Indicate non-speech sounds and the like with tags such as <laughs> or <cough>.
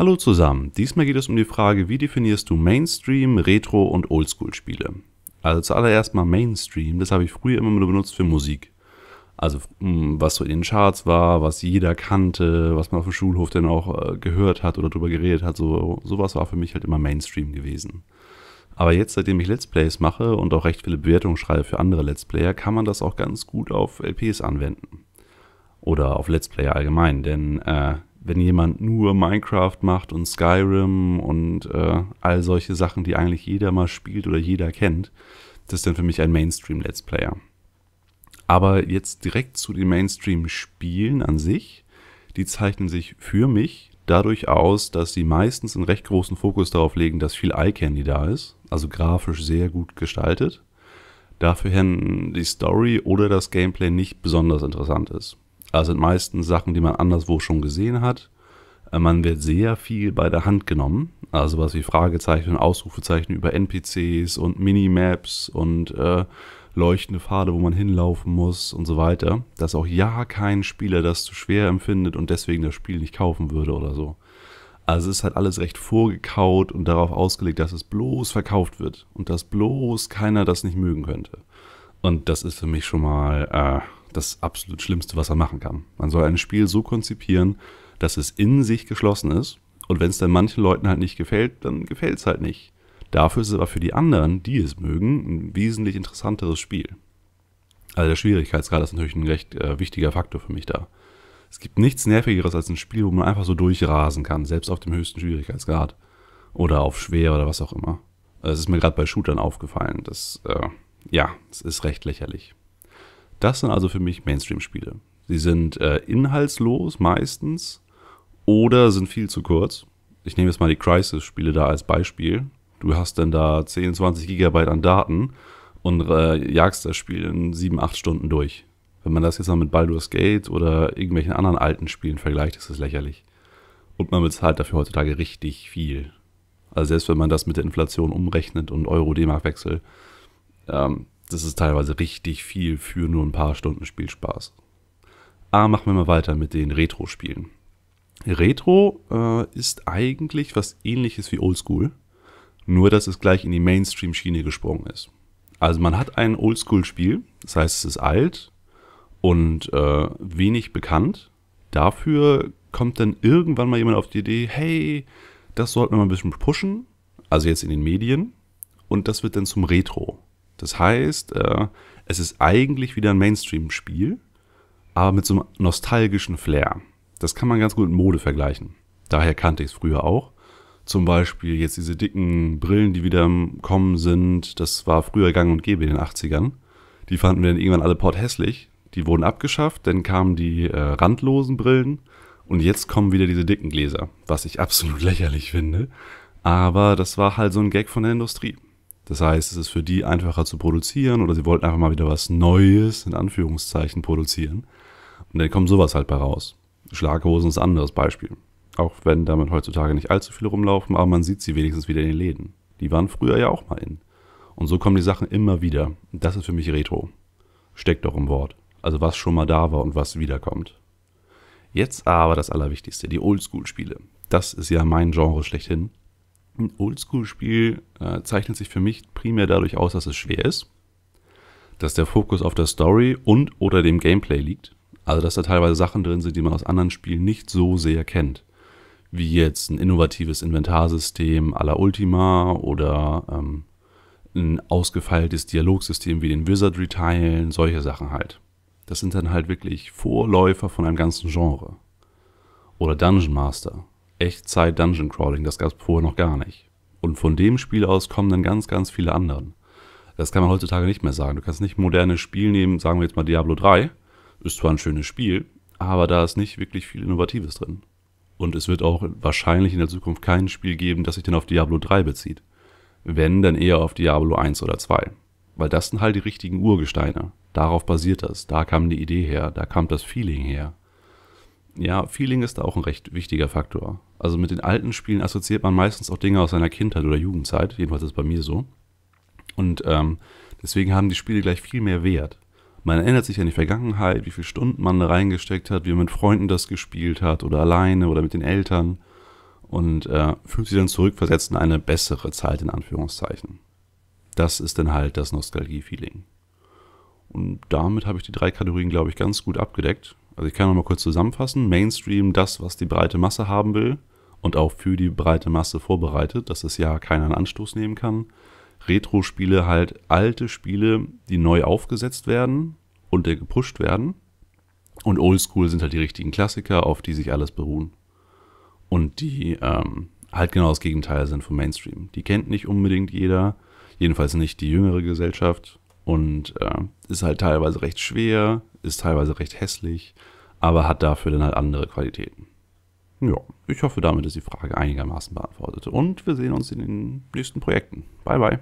Hallo zusammen, diesmal geht es um die Frage, wie definierst du Mainstream, Retro und Oldschool Spiele? Also zuallererst mal Mainstream, das habe ich früher immer nur benutzt für Musik. Also hm, was so in den Charts war, was jeder kannte, was man auf dem Schulhof dann auch äh, gehört hat oder drüber geredet hat, so, sowas war für mich halt immer Mainstream gewesen. Aber jetzt, seitdem ich Let's Plays mache und auch recht viele Bewertungen schreibe für andere Let's Player, kann man das auch ganz gut auf LPs anwenden. Oder auf Let's Player allgemein, denn äh, wenn jemand nur Minecraft macht und Skyrim und äh, all solche Sachen, die eigentlich jeder mal spielt oder jeder kennt, das ist dann für mich ein Mainstream-Let's Player. Aber jetzt direkt zu den Mainstream-Spielen an sich, die zeichnen sich für mich dadurch aus, dass sie meistens einen recht großen Fokus darauf legen, dass viel Eye-Candy da ist, also grafisch sehr gut gestaltet. Dafür die Story oder das Gameplay nicht besonders interessant ist. Also sind meistens Sachen, die man anderswo schon gesehen hat. Äh, man wird sehr viel bei der Hand genommen. Also was wie Fragezeichen und Ausrufezeichen über NPCs und Minimaps und äh, leuchtende Pfade, wo man hinlaufen muss und so weiter. Dass auch ja kein Spieler das zu schwer empfindet und deswegen das Spiel nicht kaufen würde oder so. Also es ist halt alles recht vorgekaut und darauf ausgelegt, dass es bloß verkauft wird und dass bloß keiner das nicht mögen könnte. Und das ist für mich schon mal... Äh, das absolut Schlimmste, was er machen kann. Man soll ein Spiel so konzipieren, dass es in sich geschlossen ist. Und wenn es dann manchen Leuten halt nicht gefällt, dann gefällt es halt nicht. Dafür ist es aber für die anderen, die es mögen, ein wesentlich interessanteres Spiel. Also der Schwierigkeitsgrad ist natürlich ein recht äh, wichtiger Faktor für mich da. Es gibt nichts Nervigeres als ein Spiel, wo man einfach so durchrasen kann, selbst auf dem höchsten Schwierigkeitsgrad. Oder auf schwer oder was auch immer. Also es ist mir gerade bei Shootern aufgefallen. Das, äh, ja, es ist recht lächerlich. Das sind also für mich Mainstream-Spiele. Sie sind äh, inhaltslos meistens oder sind viel zu kurz. Ich nehme jetzt mal die Crisis-Spiele da als Beispiel. Du hast dann da 10, 20 Gigabyte an Daten und äh, jagst das Spiel in 7, 8 Stunden durch. Wenn man das jetzt mal mit Baldur's Gate oder irgendwelchen anderen alten Spielen vergleicht, ist das lächerlich. Und man bezahlt dafür heutzutage richtig viel. Also selbst wenn man das mit der Inflation umrechnet und Euro-D-Mark-Wechsel, ähm, das ist teilweise richtig viel für nur ein paar Stunden Spielspaß. Ah, machen wir mal weiter mit den Retro-Spielen. Retro, Retro äh, ist eigentlich was ähnliches wie Oldschool, nur dass es gleich in die Mainstream-Schiene gesprungen ist. Also man hat ein Oldschool-Spiel, das heißt es ist alt und äh, wenig bekannt. Dafür kommt dann irgendwann mal jemand auf die Idee, hey, das sollten wir mal ein bisschen pushen, also jetzt in den Medien, und das wird dann zum Retro. Das heißt, äh, es ist eigentlich wieder ein Mainstream-Spiel, aber mit so einem nostalgischen Flair. Das kann man ganz gut mit Mode vergleichen. Daher kannte ich es früher auch. Zum Beispiel jetzt diese dicken Brillen, die wieder kommen sind. Das war früher gang und gäbe in den 80ern. Die fanden wir dann irgendwann alle port hässlich. Die wurden abgeschafft. Dann kamen die äh, randlosen Brillen. Und jetzt kommen wieder diese dicken Gläser, was ich <laughs> absolut lächerlich finde. Aber das war halt so ein Gag von der Industrie. Das heißt, es ist für die einfacher zu produzieren oder sie wollten einfach mal wieder was Neues in Anführungszeichen produzieren. Und dann kommt sowas halt bei raus. Schlaghosen ist ein anderes Beispiel. Auch wenn damit heutzutage nicht allzu viele rumlaufen, aber man sieht sie wenigstens wieder in den Läden. Die waren früher ja auch mal in. Und so kommen die Sachen immer wieder. Das ist für mich Retro. Steckt doch im Wort. Also was schon mal da war und was wiederkommt. Jetzt aber das Allerwichtigste, die Oldschool-Spiele. Das ist ja mein Genre schlechthin. Ein Oldschool-Spiel äh, zeichnet sich für mich primär dadurch aus, dass es schwer ist, dass der Fokus auf der Story und oder dem Gameplay liegt. Also dass da teilweise Sachen drin sind, die man aus anderen Spielen nicht so sehr kennt. Wie jetzt ein innovatives Inventarsystem à la Ultima oder ähm, ein ausgefeiltes Dialogsystem wie den Wizardry-Teilen, solche Sachen halt. Das sind dann halt wirklich Vorläufer von einem ganzen Genre. Oder Dungeon Master, Echtzeit-Dungeon-Crawling. Das gab es vorher noch gar nicht. Und von dem Spiel aus kommen dann ganz, ganz viele anderen. Das kann man heutzutage nicht mehr sagen. Du kannst nicht modernes Spiel nehmen, sagen wir jetzt mal Diablo 3. Ist zwar ein schönes Spiel, aber da ist nicht wirklich viel Innovatives drin. Und es wird auch wahrscheinlich in der Zukunft kein Spiel geben, das sich dann auf Diablo 3 bezieht. Wenn, dann eher auf Diablo 1 oder 2. Weil das sind halt die richtigen Urgesteine. Darauf basiert das. Da kam die Idee her. Da kam das Feeling her. Ja, Feeling ist da auch ein recht wichtiger Faktor. Also mit den alten Spielen assoziiert man meistens auch Dinge aus seiner Kindheit oder Jugendzeit. Jedenfalls ist es bei mir so. Und ähm, deswegen haben die Spiele gleich viel mehr Wert. Man erinnert sich an die Vergangenheit, wie viele Stunden man da reingesteckt hat, wie man mit Freunden das gespielt hat oder alleine oder mit den Eltern. Und äh, fühlt sich dann zurückversetzt in eine bessere Zeit, in Anführungszeichen. Das ist dann halt das Nostalgie-Feeling. Und damit habe ich die drei Kategorien, glaube ich, ganz gut abgedeckt. Also ich kann nochmal kurz zusammenfassen. Mainstream, das, was die breite Masse haben will und auch für die breite Masse vorbereitet, dass das ja keiner einen Anstoß nehmen kann. Retro-Spiele halt alte Spiele, die neu aufgesetzt werden und der gepusht werden. Und Oldschool sind halt die richtigen Klassiker, auf die sich alles beruhen. Und die ähm, halt genau das Gegenteil sind vom Mainstream. Die kennt nicht unbedingt jeder, jedenfalls nicht die jüngere Gesellschaft. Und äh, ist halt teilweise recht schwer, ist teilweise recht hässlich, aber hat dafür dann halt andere Qualitäten. Ja, ich hoffe damit ist die Frage einigermaßen beantwortet. Und wir sehen uns in den nächsten Projekten. Bye, bye.